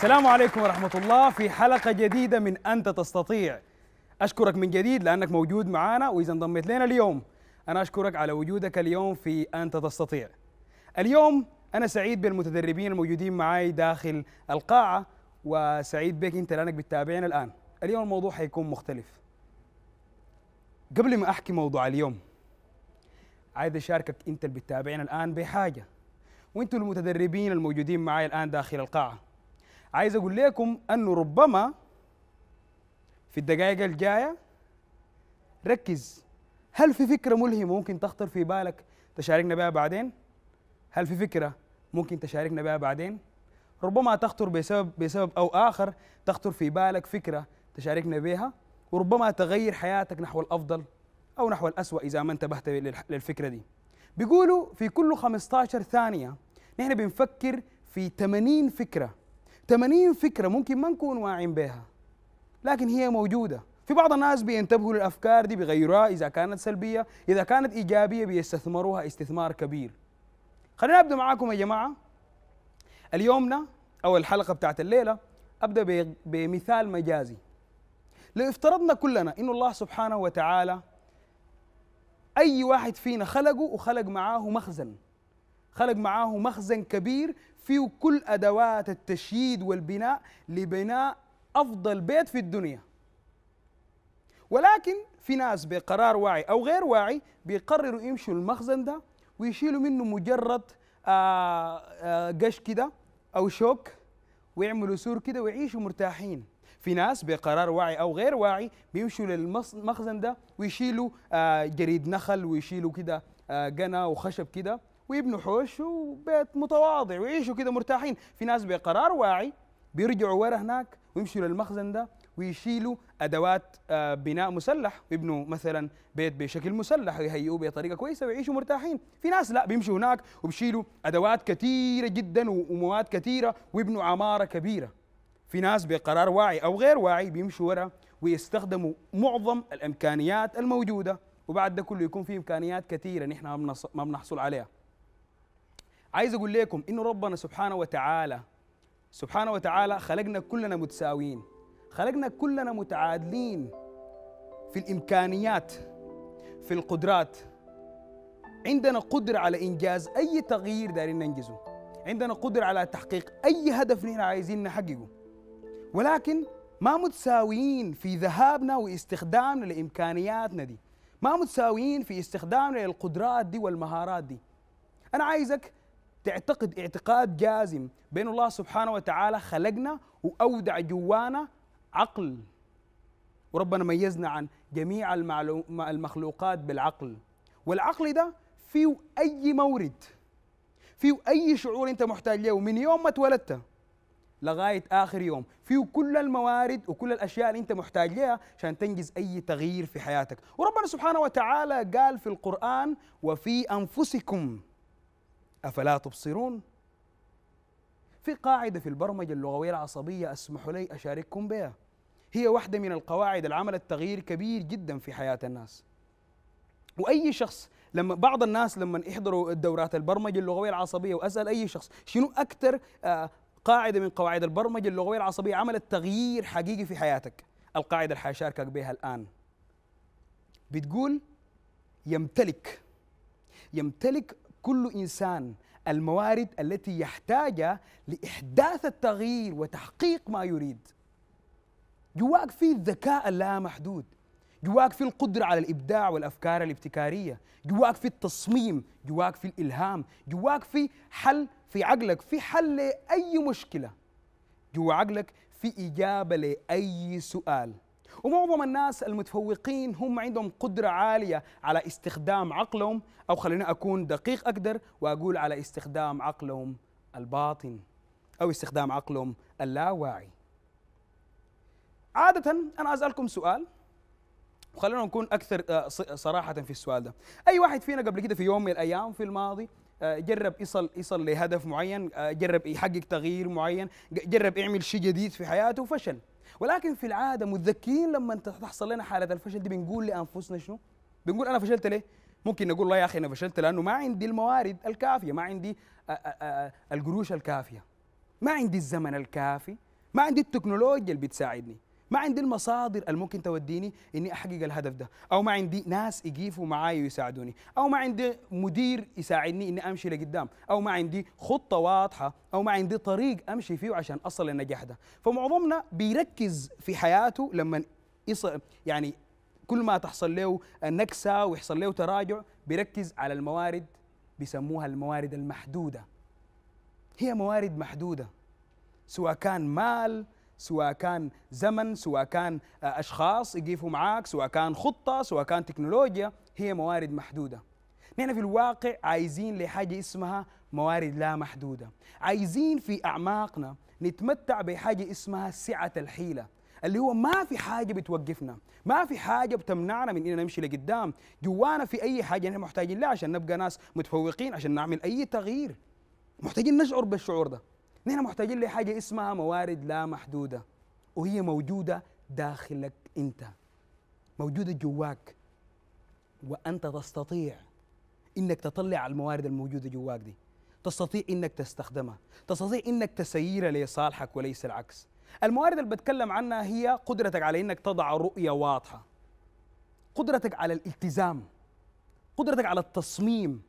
السلام عليكم ورحمة الله في حلقة جديدة من أنت تستطيع أشكرك من جديد لأنك موجود معنا وإذا انضميت لنا اليوم أنا أشكرك على وجودك اليوم في أنت تستطيع اليوم أنا سعيد بالمتدربين الموجودين معي داخل القاعة وسعيد بك أنت لأنك بتتابعنا الآن اليوم الموضوع حيكون مختلف قبل ما أحكي موضوع اليوم عايز أشاركك أنت اللي بتتابعنا الآن بحاجة وأنتوا المتدربين الموجودين معي الآن داخل القاعة عايز أقول لكم أنه ربما في الدقائق الجاية ركز هل في فكره ملهمه ممكن تخطر في بالك تشاركنا بها بعدين هل في فكره ممكن تشاركنا بها بعدين ربما تخطر بسبب بسبب او اخر تخطر في بالك فكره تشاركنا بها وربما تغير حياتك نحو الافضل او نحو الاسوء اذا ما انتبهت للفكره دي بيقولوا في كل 15 ثانيه نحن بنفكر في 80 فكره 80 فكره ممكن ما نكون واعين بها لكن هي موجوده في بعض الناس بينتبهوا للافكار دي بيغيروها اذا كانت سلبيه اذا كانت ايجابيه بيستثمروها استثمار كبير خلينا ابدا معاكم يا جماعه اليومنا او الحلقه بتاعت الليله ابدا بمثال مجازي لو افترضنا كلنا ان الله سبحانه وتعالى اي واحد فينا خلقه وخلق معاه مخزن خلق معاه مخزن كبير فيه كل ادوات التشييد والبناء لبناء افضل بيت في الدنيا ولكن في ناس بقرار واعي او غير واعي بيقرروا يمشوا المخزن ده ويشيلوا منه مجرد آه، آه، قش كده او شوك ويعملوا سور كده ويعيشوا مرتاحين في ناس بقرار واعي او غير واعي بيمشوا للمخزن ده ويشيلوا آه، جريد نخل ويشيلوا كده قنا وخشب كده ويبنوا حوش وبيت متواضع ويعيشوا كده مرتاحين في ناس بقرار واعي بيرجعوا ورا هناك ويمشوا للمخزن ده ويشيلوا ادوات آه، بناء مسلح ويبنوا مثلا بيت بشكل مسلح ويهيئوه بطريقه كويسه ويعيشوا مرتاحين في ناس لا بيمشوا هناك وبيشيلوا ادوات كثيره جدا ومواد كثيره ويبنوا عماره كبيره في ناس بقرار واعي او غير واعي بيمشوا ورا ويستخدموا معظم الامكانيات الموجوده وبعد ده كله يكون في امكانيات كثيره نحن ما بنحصل عليها عايز اقول لكم انه ربنا سبحانه وتعالى سبحانه وتعالى خلقنا كلنا متساويين خلقنا كلنا متعادلين في الامكانيات في القدرات عندنا قدره على انجاز اي تغيير دارين ننجزه عندنا قدره على تحقيق اي هدف نحن عايزين نحققه ولكن ما متساويين في ذهابنا واستخدامنا لامكانياتنا دي ما متساويين في استخدامنا للقدرات دي والمهارات دي انا عايزك تعتقد اعتقاد جازم بان الله سبحانه وتعالى خلقنا واودع جوانا عقل وربنا ميزنا عن جميع المخلوقات بالعقل والعقل ده فيه أي مورد فيه أي شعور أنت محتاج له من يوم ما اتولدت لغاية آخر يوم فيه كل الموارد وكل الأشياء اللي أنت محتاج لها عشان تنجز أي تغيير في حياتك وربنا سبحانه وتعالى قال في القرآن وفي أنفسكم أفلا تبصرون في قاعدة في البرمجة اللغوية العصبية أسمح لي أشارككم بها هي واحدة من القواعد العمل تغيير كبير جدا في حياة الناس وأي شخص لما بعض الناس لما يحضروا الدورات البرمجة اللغوية العصبية وأسأل أي شخص شنو أكثر آه، قاعدة من قواعد البرمجة اللغوية العصبية عملت تغيير حقيقي في حياتك القاعدة اللي حاشاركك بها الآن بتقول يمتلك يمتلك كل إنسان الموارد التي يحتاجها لإحداث التغيير وتحقيق ما يريد جواك في الذكاء اللامحدود جواك في القدرة على الإبداع والأفكار الابتكارية جواك في التصميم جواك في الإلهام جواك في حل في عقلك في حل لأي مشكلة جوا عقلك في إجابة لأي سؤال ومعظم الناس المتفوقين هم عندهم قدرة عالية على استخدام عقلهم أو خليني أكون دقيق أقدر وأقول على استخدام عقلهم الباطن أو استخدام عقلهم اللاواعي عادة أنا أسألكم سؤال وخلينا نكون أكثر آه، صراحة في السؤال ده أي واحد فينا قبل كده في يوم من الأيام في الماضي آه، جرب يصل يصل لهدف معين آه، جرب يحقق تغيير معين جرب يعمل شيء جديد في حياته وفشل ولكن في العاده متذكرين لما تحصل لنا حاله الفشل دي بنقول لانفسنا شنو؟ بنقول انا فشلت ليه؟ ممكن نقول الله يا اخي انا فشلت لانه ما عندي الموارد الكافيه، ما عندي آه، آه، آه، القروش الكافيه، ما عندي الزمن الكافي، ما عندي التكنولوجيا اللي بتساعدني، ما عندي المصادر الممكن توديني اني احقق الهدف ده او ما عندي ناس يقيفوا معاي ويساعدوني او ما عندي مدير يساعدني اني امشي لقدام او ما عندي خطه واضحه او ما عندي طريق امشي فيه عشان اصل للنجاح ده فمعظمنا بيركز في حياته لما يصل يعني كل ما تحصل له نكسه ويحصل له تراجع بيركز على الموارد بيسموها الموارد المحدوده هي موارد محدوده سواء كان مال سواء كان زمن سواء كان آه، اشخاص يقيفوا معاك سواء كان خطه سواء كان تكنولوجيا هي موارد محدوده نحن في الواقع عايزين لحاجه اسمها موارد لا محدوده عايزين في اعماقنا نتمتع بحاجه اسمها سعه الحيله اللي هو ما في حاجه بتوقفنا ما في حاجه بتمنعنا من اننا نمشي لقدام جوانا في اي حاجه نحن محتاجين لها عشان نبقى ناس متفوقين عشان نعمل اي تغيير محتاجين نشعر بالشعور ده نحن محتاجين لحاجة اسمها موارد لا محدودة وهي موجودة داخلك أنت موجودة جواك وأنت تستطيع إنك تطلع الموارد الموجودة جواك دي تستطيع إنك تستخدمها تستطيع إنك تسيرها لصالحك وليس العكس الموارد اللي بتكلم عنها هي قدرتك على إنك تضع رؤية واضحة قدرتك على الالتزام قدرتك على التصميم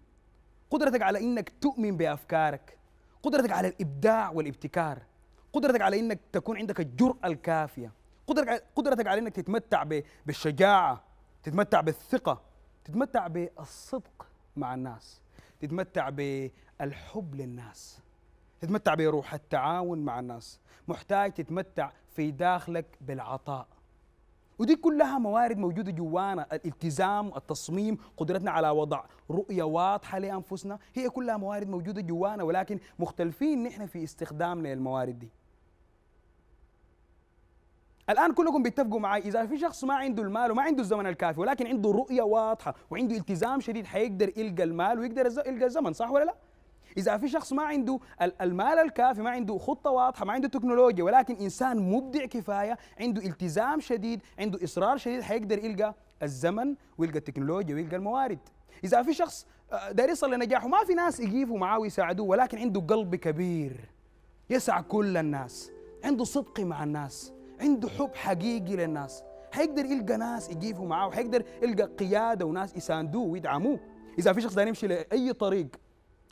قدرتك على إنك تؤمن بأفكارك قدرتك على الابداع والابتكار قدرتك على انك تكون عندك الجرأه الكافيه قدرتك قدرتك على انك تتمتع بالشجاعه تتمتع بالثقه تتمتع بالصدق مع الناس تتمتع بالحب للناس تتمتع بروح التعاون مع الناس محتاج تتمتع في داخلك بالعطاء ودي كلها موارد موجوده جوانا الالتزام التصميم قدرتنا على وضع رؤيه واضحه لانفسنا هي كلها موارد موجوده جوانا ولكن مختلفين نحن في استخدامنا للموارد دي الان كلكم بيتفقوا معي اذا في شخص ما عنده المال وما عنده الزمن الكافي ولكن عنده رؤيه واضحه وعنده التزام شديد حيقدر يلقى المال ويقدر يلقى الزمن صح ولا لا اذا في شخص ما عنده المال الكافي ما عنده خطه واضحه ما عنده تكنولوجيا ولكن انسان مبدع كفايه عنده التزام شديد عنده اصرار شديد حيقدر يلقى الزمن ويلقى التكنولوجيا ويلقى الموارد اذا في شخص آه، داير يصل لنجاحه ما في ناس يجيفوا معاه ويساعدوه ولكن عنده قلب كبير يسع كل الناس عنده صدق مع الناس عنده حب حقيقي للناس حيقدر يلقى ناس يجيفوا معاه وحيقدر يلقى قياده وناس يساندوه ويدعموه اذا في شخص داير يمشي لاي طريق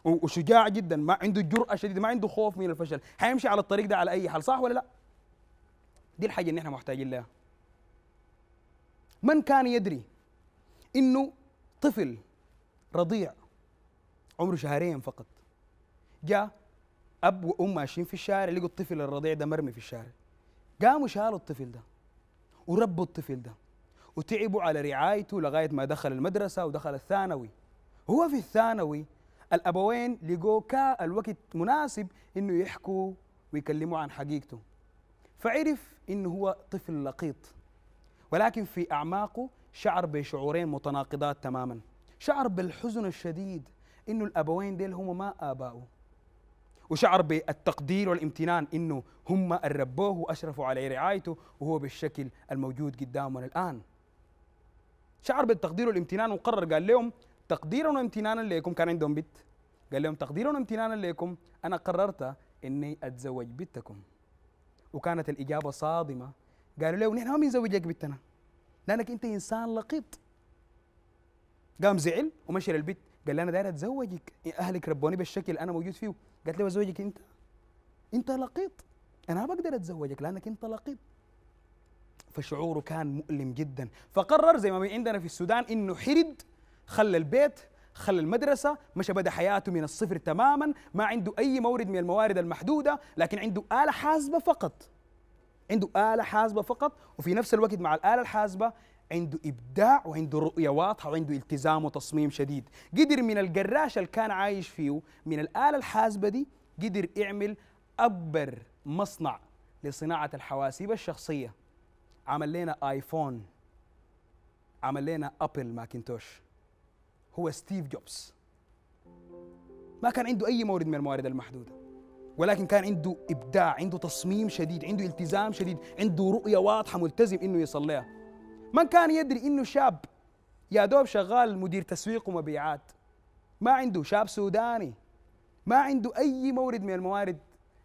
وشجاع جدا ما عنده جرأة شديدة ما عنده خوف من الفشل حيمشي على الطريق ده على أي حال صح ولا لا دي الحاجة اللي احنا محتاجين لها من كان يدري انه طفل رضيع عمره شهرين فقط جاء اب وام ماشيين في الشارع لقوا الطفل الرضيع ده مرمي في الشارع قاموا شالوا الطفل ده وربوا الطفل ده وتعبوا على رعايته لغايه ما دخل المدرسه ودخل الثانوي هو في الثانوي الأبوين لقوا كا الوقت مناسب إنه يحكوا ويكلموا عن حقيقته فعرف إنه هو طفل لقيط ولكن في أعماقه شعر بشعورين متناقضات تماما شعر بالحزن الشديد إنه الأبوين ديل هم ما آباؤه وشعر بالتقدير والامتنان انه هم ربوه واشرفوا على رعايته وهو بالشكل الموجود قدامنا الان. شعر بالتقدير والامتنان وقرر قال لهم تقديرا وامتنانا لكم كان عندهم بنت قال لهم تقديرا وامتنانا لكم انا قررت اني اتزوج بنتكم وكانت الاجابه صادمه قالوا له نحن ما بنزوجك بنتنا لانك انت انسان لقيط قام زعل ومشى للبيت قال لي انا داير اتزوجك اهلك ربوني بالشكل انا موجود فيه قالت له ازوجك انت انت لقيط انا ما بقدر اتزوجك لانك انت لقيط فشعوره كان مؤلم جدا فقرر زي ما عندنا في السودان انه حرد خلى البيت خلى المدرسة مشى بدأ حياته من الصفر تماما ما عنده أي مورد من الموارد المحدودة لكن عنده آلة حاسبة فقط عنده آلة حاسبة فقط وفي نفس الوقت مع الآلة الحاسبة عنده إبداع وعنده رؤية واضحة وعنده التزام وتصميم شديد قدر من القراش اللي كان عايش فيه من الآلة الحاسبة دي قدر يعمل أكبر مصنع لصناعة الحواسيب الشخصية عمل لنا آيفون عمل لنا أبل ماكنتوش هو ستيف جوبز ما كان عنده أي مورد من الموارد المحدودة ولكن كان عنده إبداع عنده تصميم شديد عنده التزام شديد عنده رؤية واضحة ملتزم إنه يصليها من كان يدري إنه شاب يا دوب شغال مدير تسويق ومبيعات ما عنده شاب سوداني ما عنده أي مورد من الموارد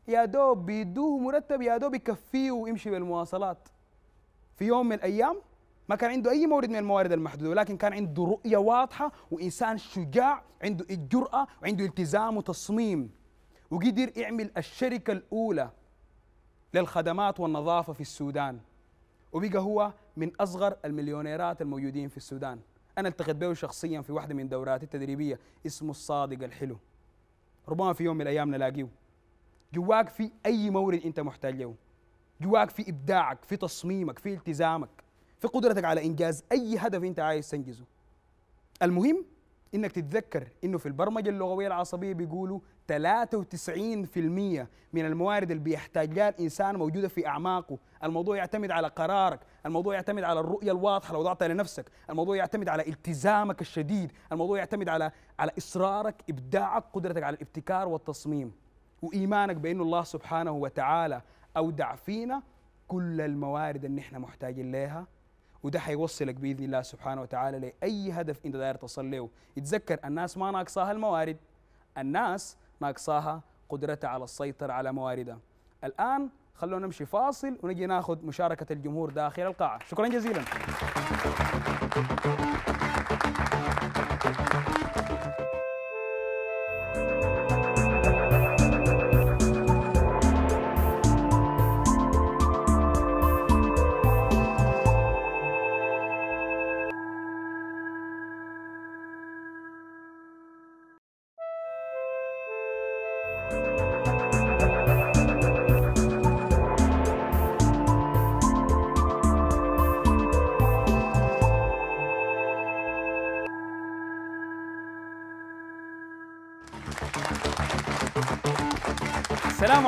يا دوب بيدوه مرتب يا دوب يكفيه ويمشي بالمواصلات في يوم من الأيام ما كان عنده اي مورد من الموارد المحدوده ولكن كان عنده رؤيه واضحه وانسان شجاع عنده الجراه وعنده التزام وتصميم وقدر يعمل الشركه الاولى للخدمات والنظافه في السودان وبقى هو من اصغر المليونيرات الموجودين في السودان انا التقيت به شخصيا في واحده من دوراتي التدريبيه اسمه الصادق الحلو ربما في يوم من الايام نلاقيه جواك في اي مورد انت محتاج له جواك في ابداعك في تصميمك في التزامك في قدرتك على انجاز اي هدف انت عايز تنجزه المهم انك تتذكر انه في البرمجه اللغويه العصبيه بيقولوا 93% من الموارد اللي بيحتاجها الانسان موجوده في اعماقه، الموضوع يعتمد على قرارك، الموضوع يعتمد على الرؤيه الواضحه لو وضعتها لنفسك، الموضوع يعتمد على التزامك الشديد، الموضوع يعتمد على على اصرارك، ابداعك، قدرتك على الابتكار والتصميم، وايمانك بانه الله سبحانه وتعالى اودع فينا كل الموارد اللي احنا محتاجين لها وده حيوصلك باذن الله سبحانه وتعالى لاي هدف انت داير تصل له اتذكر الناس ما ناقصاها الموارد الناس ناقصاها قدرتها على السيطره على مواردها الان خلونا نمشي فاصل ونجي ناخذ مشاركه الجمهور داخل القاعه شكرا جزيلا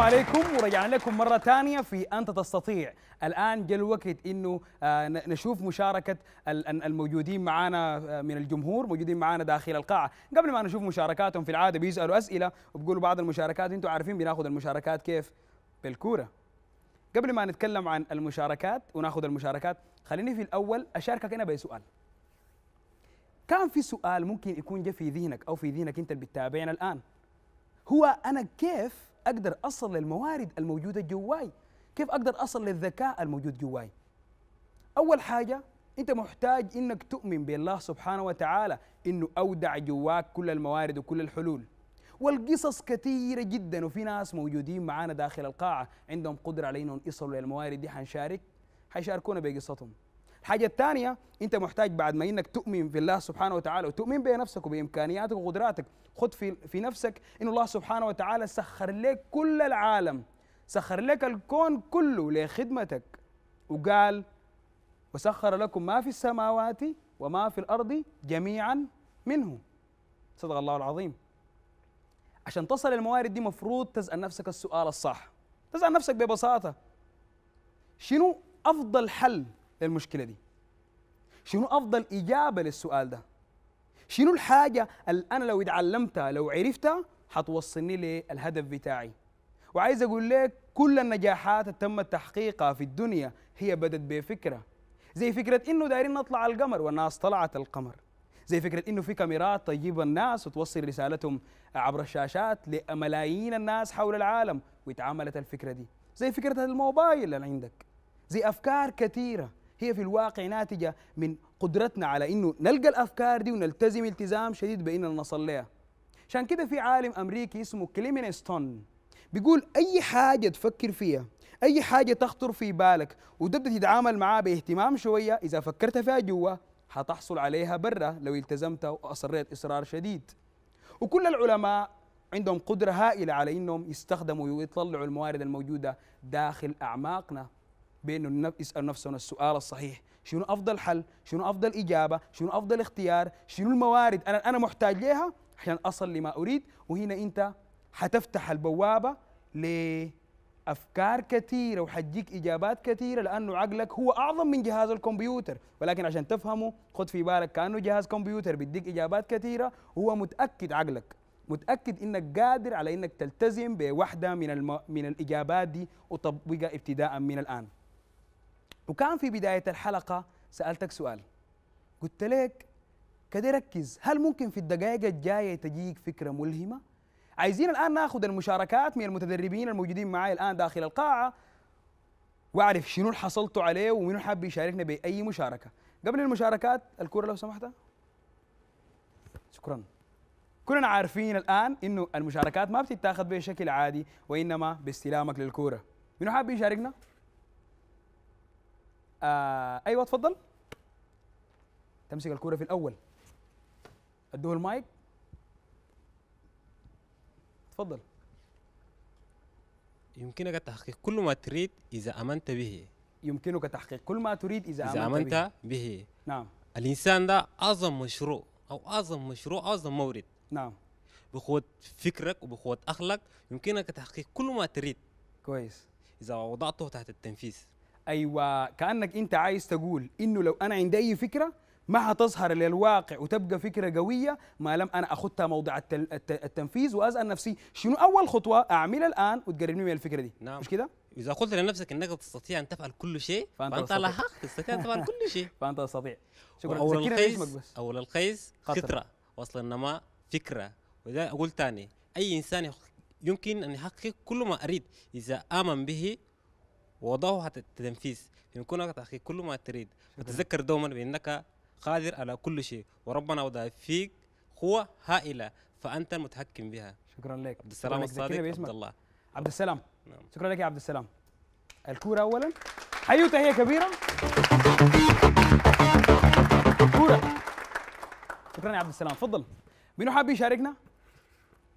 عليكم ورجعنا لكم مرة ثانية في أنت تستطيع الآن جاء الوقت أنه آه، نشوف مشاركة الموجودين معنا آه، من الجمهور موجودين معنا داخل القاعة قبل ما نشوف مشاركاتهم في العادة بيسألوا أسئلة وبيقولوا بعض المشاركات أنتم عارفين بناخذ المشاركات كيف بالكورة قبل ما نتكلم عن المشاركات وناخذ المشاركات خليني في الأول أشاركك أنا بسؤال كان في سؤال ممكن يكون جاء في ذهنك أو في ذهنك أنت اللي بتتابعنا الآن هو أنا كيف اقدر اصل للموارد الموجوده جواي كيف اقدر اصل للذكاء الموجود جواي اول حاجه انت محتاج انك تؤمن بالله سبحانه وتعالى انه اودع جواك كل الموارد وكل الحلول والقصص كثيره جدا وفي ناس موجودين معانا داخل القاعه عندهم قدره على انهم يصلوا للموارد دي حنشارك حيشاركونا بقصتهم الحاجه الثانيه انت محتاج بعد ما انك تؤمن في الله سبحانه وتعالى وتؤمن بنفسك وبامكانياتك وقدراتك خد في في نفسك ان الله سبحانه وتعالى سخر لك كل العالم سخر لك الكون كله لخدمتك وقال وسخر لكم ما في السماوات وما في الارض جميعا منه صدق الله العظيم عشان تصل الموارد دي مفروض تسال نفسك السؤال الصح تسال نفسك ببساطه شنو افضل حل للمشكله دي شنو افضل اجابه للسؤال ده شنو الحاجه اللي انا لو اتعلمتها لو عرفتها حتوصلني للهدف بتاعي وعايز اقول لك كل النجاحات اللي تم تحقيقها في الدنيا هي بدت بفكره زي فكره انه دايرين نطلع القمر والناس طلعت القمر زي فكره انه في كاميرات تجيب الناس وتوصل رسالتهم عبر الشاشات لملايين الناس حول العالم واتعملت الفكره دي زي فكره الموبايل اللي عندك زي افكار كثيره هي في الواقع ناتجة من قدرتنا على إنه نلقى الأفكار دي ونلتزم التزام شديد بإننا نصل لها عشان كده في عالم أمريكي اسمه كليمينستون بيقول أي حاجة تفكر فيها أي حاجة تخطر في بالك وتبدأ تتعامل معها باهتمام شوية إذا فكرت فيها جوا حتحصل عليها برا لو التزمت وأصريت إصرار شديد وكل العلماء عندهم قدرة هائلة على أنهم يستخدموا ويطلعوا الموارد الموجودة داخل أعماقنا بانه يسال نفسنا السؤال الصحيح شنو افضل حل شنو افضل اجابه شنو افضل اختيار شنو الموارد انا انا محتاج ليها عشان اصل لما اريد وهنا انت حتفتح البوابه لافكار كثيره وحتجيك اجابات كثيره لانه عقلك هو اعظم من جهاز الكمبيوتر ولكن عشان تفهمه خد في بالك كانه جهاز كمبيوتر بيديك اجابات كثيره وهو متاكد عقلك متاكد انك قادر على انك تلتزم بوحده من الم... من الاجابات دي وتطبقها ابتداء من الان وكان في بداية الحلقة سألتك سؤال قلت لك كده ركز هل ممكن في الدقائق الجاية تجيك فكرة ملهمة؟ عايزين الآن ناخذ المشاركات من المتدربين الموجودين معي الآن داخل القاعة واعرف شنو حصلتوا عليه ومنو حاب يشاركنا بأي مشاركة قبل المشاركات الكرة لو سمحت شكرا كلنا عارفين الآن إنه المشاركات ما بتتاخذ بشكل عادي وإنما باستلامك للكورة منو حاب يشاركنا؟ آه ايوه اتفضل تمسك الكوره في الاول ادوه المايك اتفضل يمكنك تحقيق كل ما تريد اذا امنت به يمكنك تحقيق كل ما تريد اذا, إذا امنت, به. به نعم الانسان ده اعظم مشروع او اعظم مشروع اعظم مورد نعم بقوه فكرك وبقوه اخلاق يمكنك تحقيق كل ما تريد كويس اذا وضعته تحت التنفيذ ايوه كانك انت عايز تقول انه لو انا عندي اي فكره ما هتظهر للواقع وتبقى فكره قويه ما لم انا اخذتها موضع التنفيذ واسال نفسي شنو اول خطوه اعملها الان وتقربني من الفكره دي نعم. مش كده اذا قلت لنفسك انك تستطيع ان تفعل كل شيء فانت, فأنت على حق تستطيع ان تفعل كل شيء فانت تستطيع شكرا اول القيس اول القيس خطره واصل النماء فكره واذا اقول ثاني اي انسان يمكن ان يحقق كل ما اريد اذا امن به ووضعه حتى التنفيذ يمكنك يعني تحقيق كل ما تريد وتذكر دوما بأنك قادر على كل شيء وربنا وضع فيك قوة هائلة فأنت المتحكم بها شكرا لك عبد السلام الصادق عبد الله عبد السلام نعم. شكرا لك يا عبد السلام الكورة أولا أيوة تحية كبيرة الكورة شكرا يا عبد السلام تفضل منو حاب يشاركنا؟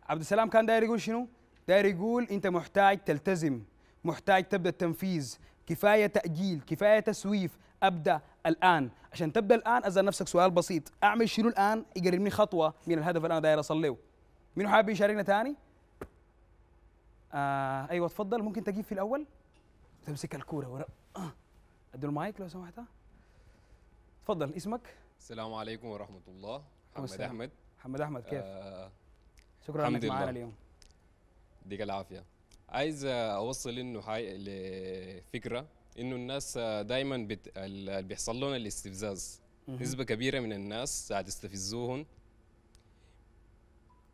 عبد السلام كان داير يقول شنو؟ داير يقول انت محتاج تلتزم محتاج تبدا التنفيذ كفايه تاجيل كفايه تسويف ابدا الان عشان تبدا الان اسال نفسك سؤال بسيط اعمل شنو الان يقربني خطوه من الهدف اللي انا داير اصليه مين حابب يشاركنا ثاني آه ايوه تفضل ممكن تجيب في الاول تمسك الكوره ورا ادوا آه. ادي المايك لو سمحت تفضل اسمك السلام عليكم ورحمه الله محمد احمد محمد احمد كيف آه شكرا لك معنا اليوم ديك العافيه عايز اوصل انه حي... لفكره انه الناس دايما بت... اللي بيحصل لهم الاستفزاز نسبه كبيره من الناس ساعه يستفزوهم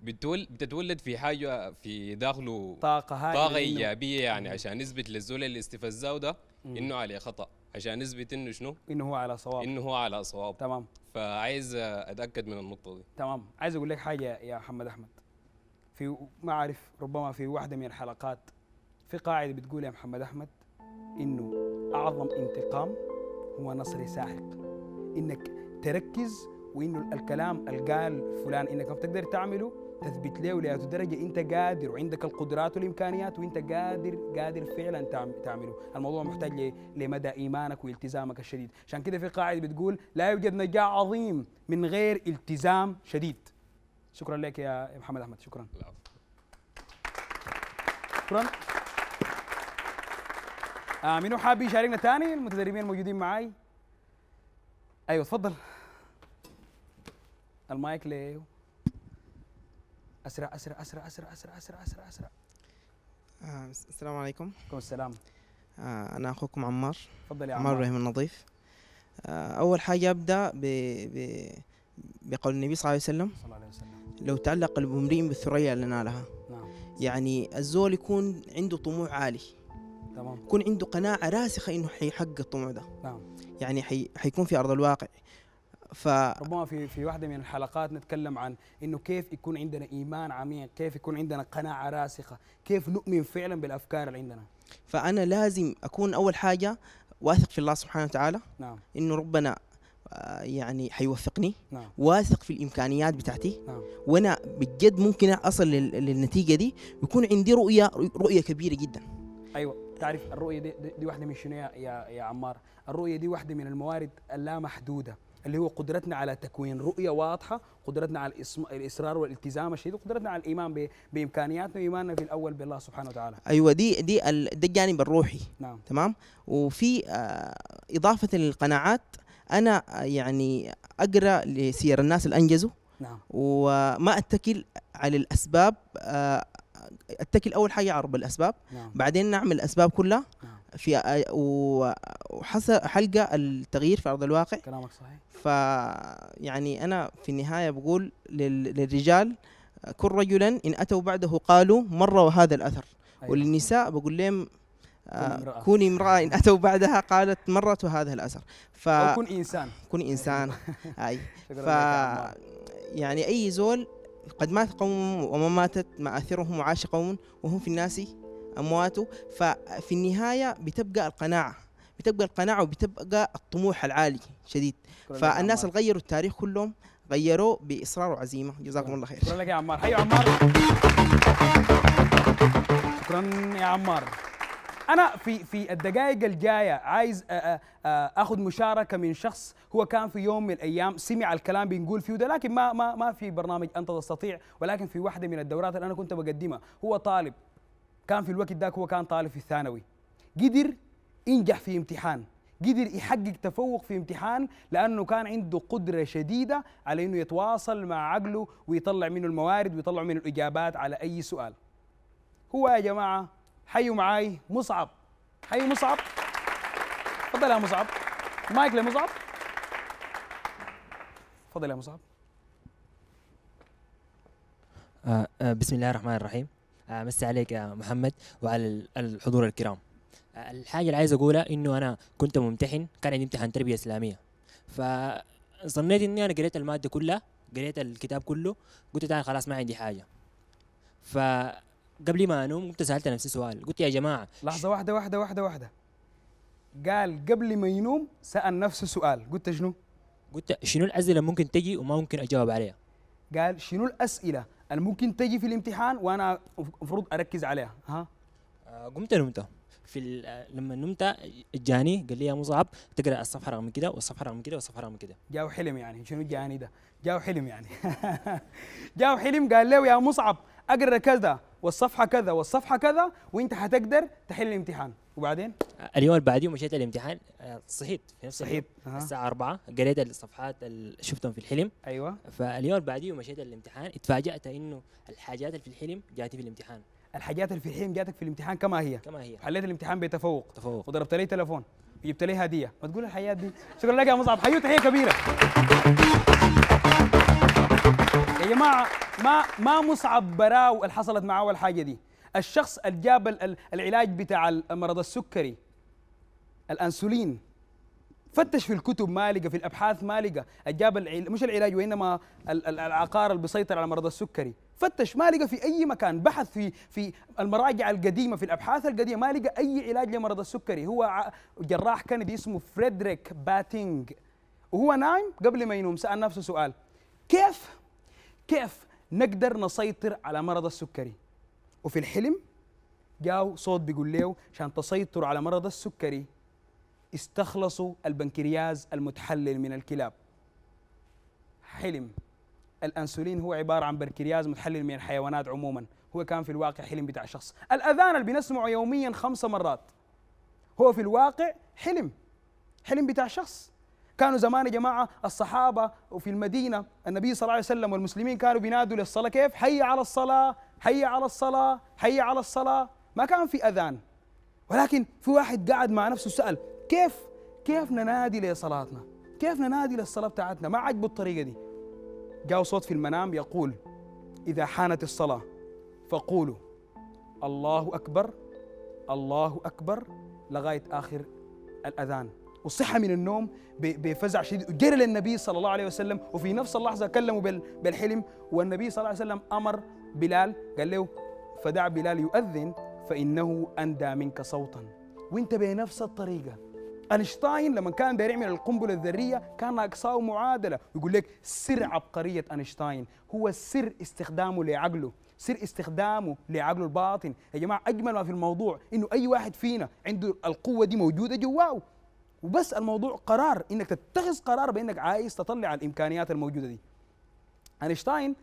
بتول... بتتولد في حاجه في داخله طاقه هاي طاقه ايجابيه يعني عشان نثبت للزول اللي استفزاه ده انه عليه خطا عشان نثبت انه شنو؟ انه هو على صواب انه هو على صواب تمام فعايز اتاكد من النقطه دي تمام عايز اقول لك حاجه يا محمد احمد في ما اعرف ربما في واحده من الحلقات في قاعده بتقول يا محمد احمد انه اعظم انتقام هو نصر ساحق انك تركز وانه الكلام القال فلان انك ما بتقدر تعمله تثبت له لأي درجة أنت قادر وعندك القدرات والإمكانيات وأنت قادر قادر فعلا تعمله الموضوع محتاج لمدى إيمانك والتزامك الشديد عشان كده في قاعدة بتقول لا يوجد نجاح عظيم من غير التزام شديد شكرا لك يا محمد احمد شكرا شكرا آه منو حاب يشاركنا تاني المتدربين الموجودين معاي ايوه تفضل المايك ليه اسرع اسرع اسرع اسرع اسرع اسرع اسرع اسرع آه السلام عليكم وعليكم السلام آه انا اخوكم عمار تفضل يا عمار ابراهيم النظيف آه اول حاجه ابدا ب... ب... بقول النبي صلى الله عليه وسلم صلى الله عليه وسلم لو تعلق البومرين بالثريا اللي نالها نعم. يعني الزول يكون عنده طموح عالي تمام يكون عنده قناعة راسخة انه حيحقق الطموح ده نعم يعني حي... حيكون في ارض الواقع ف ربما في في واحده من الحلقات نتكلم عن انه كيف يكون عندنا ايمان عميق، كيف يكون عندنا قناعه راسخه، كيف نؤمن فعلا بالافكار اللي عندنا. فانا لازم اكون اول حاجه واثق في الله سبحانه وتعالى نعم انه ربنا آه، يعني حيوفقني نعم. واثق في الامكانيات بتاعتي نعم. وانا بجد ممكن اصل للنتيجه دي يكون عندي رؤيه رؤيه كبيره جدا ايوه تعرف الرؤيه دي, دي واحده من شنو يا يا عمار الرؤيه دي واحده من الموارد اللامحدوده اللي هو قدرتنا على تكوين رؤيه واضحه قدرتنا على الاصرار والالتزام الشديد وقدرتنا على الايمان بامكانياتنا وايماننا في الاول بالله سبحانه وتعالى ايوه دي دي ده الجانب الروحي نعم تمام وفي آه، اضافه للقناعات انا يعني اقرا لسير الناس اللي انجزوا نعم وما اتكل على الاسباب آه، اتكل اول حاجه على رب الاسباب نعم. بعدين نعمل الاسباب كلها نعم. في آه، حلقه التغيير في ارض الواقع كلامك صحيح ف يعني انا في النهايه بقول للرجال آه، كن رجلا ان اتوا بعده قالوا مره وهذا الاثر أيوة. وللنساء بقول لهم كوني امرأة إن أتوا بعدها قالت مرت هذا الأثر ف أو كن إنسان كن إنسان أي ف يعني أي زول قد مات قوم وما ماتت مآثرهم وعاش قوم وهم في الناس أموات ففي النهاية بتبقى القناعة بتبقى القناعة وبتبقى الطموح العالي شديد فالناس اللي غيروا التاريخ كلهم غيروه بإصرار وعزيمة جزاكم الله خير شكرا لك يا عمار هيا عمار شكرا يا عمار انا في في الدقائق الجايه عايز اخذ مشاركه من شخص هو كان في يوم من الايام سمع الكلام بنقول فيه ده لكن ما ما ما في برنامج انت تستطيع ولكن في واحده من الدورات اللي انا كنت بقدمها هو طالب كان في الوقت ذاك هو كان طالب في الثانوي قدر ينجح في امتحان قدر يحقق تفوق في امتحان لانه كان عنده قدره شديده على انه يتواصل مع عقله ويطلع منه الموارد ويطلع منه الاجابات على اي سؤال هو يا جماعه حيوا معاي مصعب حيوا مصعب تفضل يا مصعب مايك لمصعب تفضل يا مصعب آه، آه، بسم الله الرحمن الرحيم آه، مسي عليك يا محمد وعلى الحضور الكرام الحاجه اللي عايز اقولها انه انا كنت ممتحن كان عندي امتحان تربيه اسلاميه فظنيت اني انا قريت الماده كلها قريت الكتاب كله قلت تعال خلاص ما عندي حاجه ف قبل ما انوم قمت سالت نفسي سؤال قلت يا جماعه لحظه واحده واحده واحده واحده قال قبل ما ينوم سال نفسه سؤال قلت شنو؟ قلت شنو الاسئله ممكن تجي وما ممكن اجاوب عليها قال شنو الاسئله اللي ممكن تجي في الامتحان وانا المفروض اركز عليها ها؟ آه، قمت نمت في آه، لما نمت جاني قال لي يا مصعب تقرا الصفحه رقم كده والصفحه رقم كده والصفحه رقم كده جاو حلم يعني شنو جاني ده؟ جاو حلم يعني جاو حلم قال له يا مصعب اقرا كذا والصفحه كذا والصفحه كذا وانت حتقدر تحل الامتحان وبعدين اليوم اللي بعديه مشيت الامتحان آه، صحيت في نفس صحيت الساعه 4 قريت الصفحات اللي شفتهم في الحلم ايوه فاليوم اللي بعديه مشيت الامتحان اتفاجات انه الحاجات اللي في الحلم جاتي في الامتحان الحاجات اللي في الحلم جاتك في الامتحان كما هي كما هي حليت الامتحان بتفوق تفوق وضربت لي تليفون وجبت لي هديه ما تقول الحياه دي شكرا لك يا مصعب حيو تحيه كبيره يا جماعه ما ما مصعب براو اللي حصلت معاه الحاجة دي الشخص اللي جاب العلاج بتاع المرض السكري الانسولين فتش في الكتب ما لقى في الابحاث ما لقى جاب مش العلاج وانما العقار اللي بيسيطر على مرض السكري فتش ما لقى في اي مكان بحث في في المراجع القديمه في الابحاث القديمه ما لقى اي علاج لمرض السكري هو جراح كندي اسمه فريدريك باتينج وهو نايم قبل ما ينوم سال نفسه سؤال كيف كيف نقدر نسيطر على مرض السكري وفي الحلم جاو صوت بيقول له عشان تسيطر على مرض السكري استخلصوا البنكرياز المتحلل من الكلاب حلم الانسولين هو عباره عن بنكرياز متحلل من الحيوانات عموما هو كان في الواقع حلم بتاع شخص الاذان اللي بنسمعه يوميا خمس مرات هو في الواقع حلم حلم بتاع شخص كانوا زمان يا جماعه الصحابه وفي المدينه النبي صلى الله عليه وسلم والمسلمين كانوا بينادوا للصلاه كيف؟ حي على الصلاه حي على الصلاه حي على الصلاه ما كان في اذان ولكن في واحد قاعد مع نفسه سال كيف كيف ننادي لصلاتنا؟ كيف ننادي للصلاه بتاعتنا؟ ما عجبه الطريقه دي جاء صوت في المنام يقول اذا حانت الصلاه فقولوا الله اكبر الله اكبر لغايه اخر الاذان وصحى من النوم بفزع شديد جري للنبي صلى الله عليه وسلم وفي نفس اللحظة كلموا بالحلم والنبي صلى الله عليه وسلم أمر بلال قال له فدع بلال يؤذن فإنه أندى منك صوتا وانت بنفس الطريقة أينشتاين لما كان داير يعمل القنبلة الذرية كان أقصاه معادلة يقول لك سر عبقرية أينشتاين هو سر استخدامه لعقله سر استخدامه لعقله الباطن يا جماعة أجمل ما في الموضوع إنه أي واحد فينا عنده القوة دي موجودة جواه وبس الموضوع قرار انك تتخذ قرار بانك عايز تطلع الامكانيات الموجوده دي اينشتاين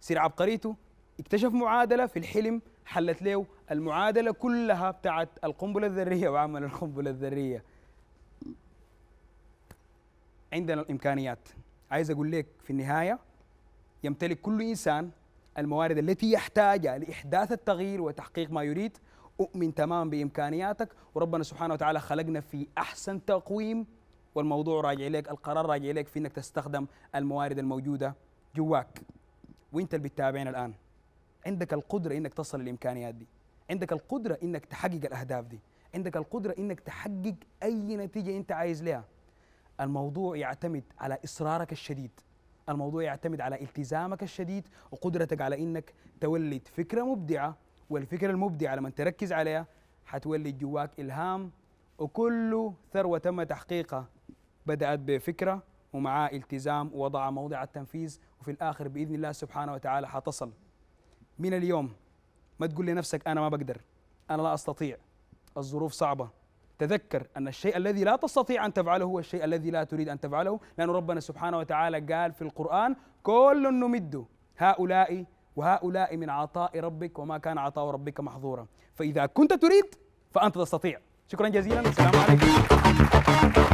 سير عبقريته اكتشف معادله في الحلم حلت له المعادله كلها بتاعت القنبله الذريه وعمل القنبله الذريه عندنا الامكانيات عايز اقول لك في النهايه يمتلك كل انسان الموارد التي يحتاجها لاحداث التغيير وتحقيق ما يريد أؤمن تماما بإمكانياتك وربنا سبحانه وتعالى خلقنا في أحسن تقويم والموضوع راجع إليك القرار راجع إليك في أنك تستخدم الموارد الموجودة جواك وأنت اللي بتتابعنا الآن عندك القدرة أنك تصل للإمكانيات دي عندك القدرة أنك تحقق الأهداف دي عندك القدرة أنك تحقق أي نتيجة أنت عايز لها الموضوع يعتمد على إصرارك الشديد الموضوع يعتمد على التزامك الشديد وقدرتك على انك تولد فكره مبدعه والفكرة المبدعة لما تركز عليها حتولد جواك إلهام وكل ثروة تم تحقيقها بدأت بفكرة ومعاه التزام ووضع موضع التنفيذ وفي الآخر بإذن الله سبحانه وتعالى حتصل من اليوم ما تقول لنفسك أنا ما بقدر أنا لا أستطيع الظروف صعبة تذكر أن الشيء الذي لا تستطيع أن تفعله هو الشيء الذي لا تريد أن تفعله لأن ربنا سبحانه وتعالى قال في القرآن كل نمد هؤلاء وهؤلاء من عطاء ربك وما كان عطاء ربك محظورا فإذا كنت تريد فأنت تستطيع شكرا جزيلا والسلام عليكم